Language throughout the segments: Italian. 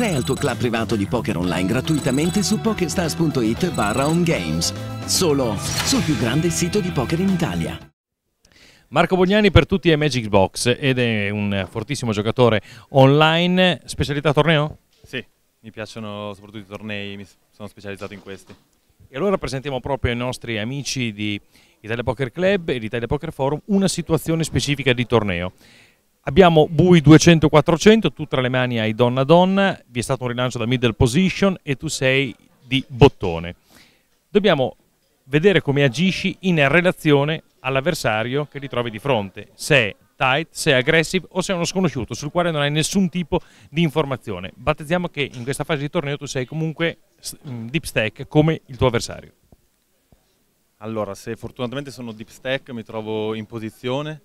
Crea il tuo club privato di poker online gratuitamente su pokerstars.it barra ongames. Solo sul più grande sito di poker in Italia. Marco Bognani per tutti è Magic Box ed è un fortissimo giocatore online. Specialità torneo? Sì, mi piacciono soprattutto i tornei, mi sono specializzato in questi. E allora presentiamo proprio ai nostri amici di Italia Poker Club e di Italia Poker Forum una situazione specifica di torneo. Abbiamo Bui 200-400, tu tra le mani hai Donna Donna, vi è stato un rilancio da middle position e tu sei di bottone. Dobbiamo vedere come agisci in relazione all'avversario che ti trovi di fronte, se è tight, se è aggressive o se è uno sconosciuto sul quale non hai nessun tipo di informazione. Battezziamo che in questa fase di torneo tu sei comunque mm, deep stack come il tuo avversario. Allora, se fortunatamente sono deep stack mi trovo in posizione.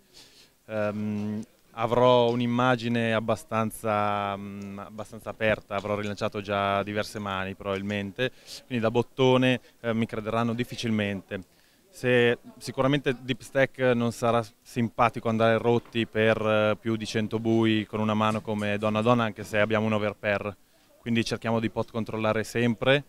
Um, avrò un'immagine abbastanza, mh, mm, abbastanza, aperta, avrò rilanciato già diverse mani probabilmente, quindi da bottone eh, mi crederanno difficilmente. Se, sicuramente Deep Stack non sarà simpatico andare rotti per eh, più di 100 bui con una mano come Donna Donna anche se abbiamo un overpair, quindi cerchiamo di pot controllare sempre.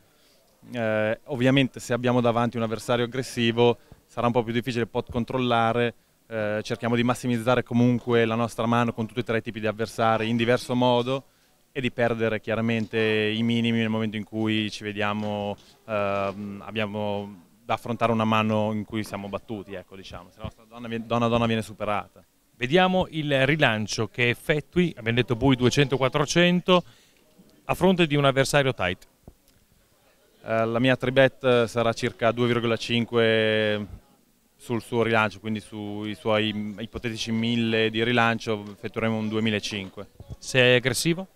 Eh, ovviamente se abbiamo davanti un avversario aggressivo sarà un po' più difficile pot controllare, eh, cerchiamo di massimizzare comunque la nostra mano con tutti e tre i tipi di avversari in diverso modo e di perdere chiaramente i minimi nel momento in cui ci vediamo, ehm, abbiamo da affrontare una mano in cui siamo battuti, ecco diciamo, se la nostra donna, donna, donna viene superata. Vediamo il rilancio che effettui, abbiamo detto Bui 200-400, a fronte di un avversario tight. Eh, la mia 3-bet sarà circa 2,5 sul suo rilancio, quindi sui suoi ipotetici 1000 di rilancio effettueremo un 2005. Se è aggressivo?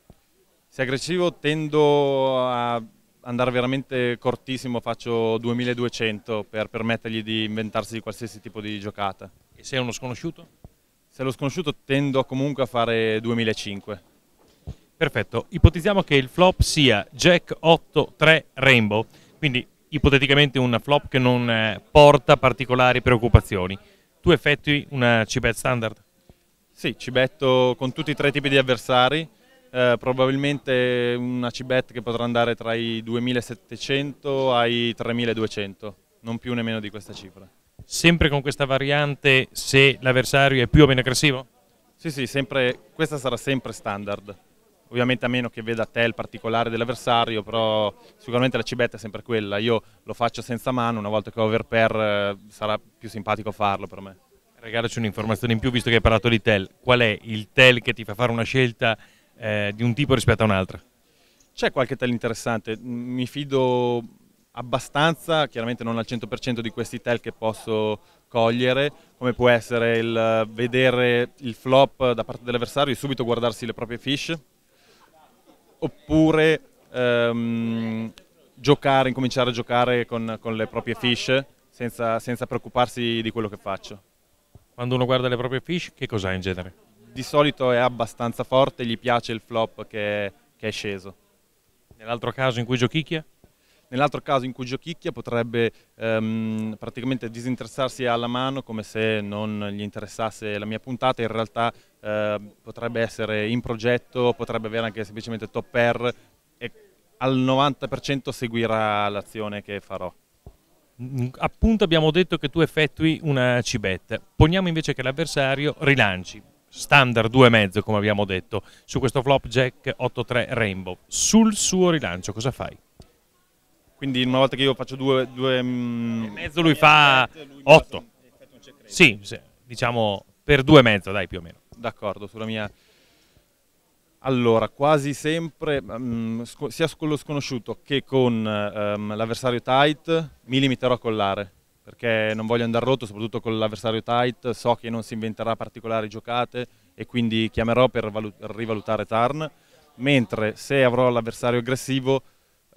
Se è aggressivo tendo a andare veramente cortissimo, faccio 2200 per permettergli di inventarsi di qualsiasi tipo di giocata. E sei uno sconosciuto? Se è lo sconosciuto tendo comunque a fare 2005. Perfetto, ipotizziamo che il flop sia Jack 8 3 Rainbow, quindi ipoteticamente un flop che non eh, porta particolari preoccupazioni. Tu effettui una cibet standard? Sì, cibetto con tutti e tre i tipi di avversari, eh, probabilmente una cibet che potrà andare tra i 2700 ai 3200, non più nemmeno di questa cifra. Sempre con questa variante se l'avversario è più o meno aggressivo? Sì, sì, sempre, questa sarà sempre standard ovviamente a meno che veda te il particolare dell'avversario, però sicuramente la cibetta è sempre quella, io lo faccio senza mano, una volta che ho overpair eh, sarà più simpatico farlo per me. Regalaci un'informazione in più, visto che hai parlato di tell, qual è il tell che ti fa fare una scelta eh, di un tipo rispetto a un'altra? C'è qualche tell interessante, mi fido abbastanza, chiaramente non al 100% di questi tell che posso cogliere, come può essere il vedere il flop da parte dell'avversario e subito guardarsi le proprie fish, oppure ehm, giocare, incominciare a giocare con, con le proprie fish senza, senza, preoccuparsi di quello che faccio. Quando uno guarda le proprie fish, che cos'ha in genere? Di solito è abbastanza forte, gli piace il flop che, che è sceso. Nell'altro caso in cui giochicchia? Nell'altro caso in cui giochicchia potrebbe ehm, praticamente disinteressarsi alla mano come se non gli interessasse la mia puntata, in realtà eh, potrebbe essere in progetto, potrebbe avere anche semplicemente top pair e al 90% seguirà l'azione che farò. Mm, appunto abbiamo detto che tu effettui una cibet, poniamo invece che l'avversario rilanci, standard 2,5 come abbiamo detto, su questo flop jack 8-3 rainbow, sul suo rilancio cosa fai? Quindi una volta che io faccio due, due mm, e mezzo, lui fa lui otto. Sì, sì, diciamo per due e mezzo, dai più o meno. D'accordo, sulla mia... Allora, quasi sempre, um, sia con lo sconosciuto che con um, l'avversario tight, mi limiterò a collare, perché non voglio andare rotto, soprattutto con l'avversario tight, so che non si inventerà particolari giocate e quindi chiamerò per rivalutare Tarn mentre se avrò l'avversario aggressivo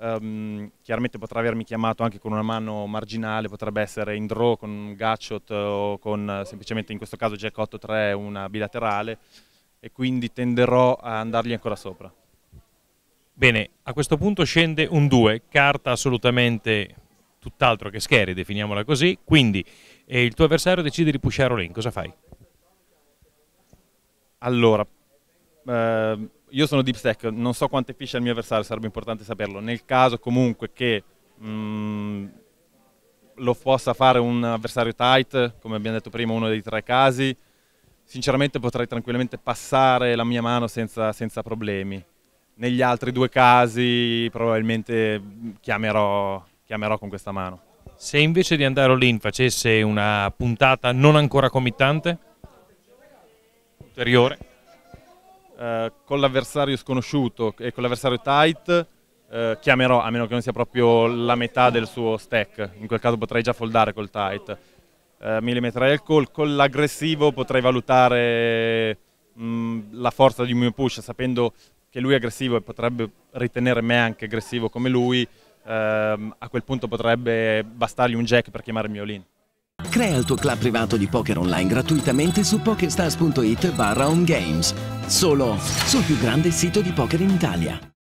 Um, chiaramente potrà avermi chiamato anche con una mano marginale, potrebbe essere in draw con un gutshot eh, o con eh, semplicemente in questo caso jack 8-3 una bilaterale e quindi tenderò a andargli ancora sopra. Bene, a questo punto scende un 2, carta assolutamente tutt'altro che scary, definiamola così, quindi eh, il tuo avversario decide di pushare all cosa fai? Allora, Ehm, io sono deep stack, non so quante fiche ha il mio avversario, sarebbe importante saperlo. Nel caso comunque che mh, mm, lo possa fare un avversario tight, come abbiamo detto prima, uno dei tre casi, sinceramente potrei tranquillamente passare la mia mano senza, senza problemi. Negli altri due casi probabilmente mm, chiamerò, chiamerò con questa mano. Se invece di andare all'in facesse una puntata non ancora committante, ulteriore? Eh, con l'avversario sconosciuto e con l'avversario tight eh, chiamerò, a meno che non sia proprio la metà del suo stack, in quel caso potrei già foldare col tight. Eh, mi limiterei al call, con l'aggressivo potrei valutare mh, mm, la forza di un mio push, sapendo che lui è aggressivo e potrebbe ritenere me anche aggressivo come lui, ehm, a quel punto potrebbe bastargli un jack per chiamare il mio lean. Crea il tuo club privato di poker online gratuitamente su pokerstars.it barra games. Solo sul più grande sito di poker in Italia.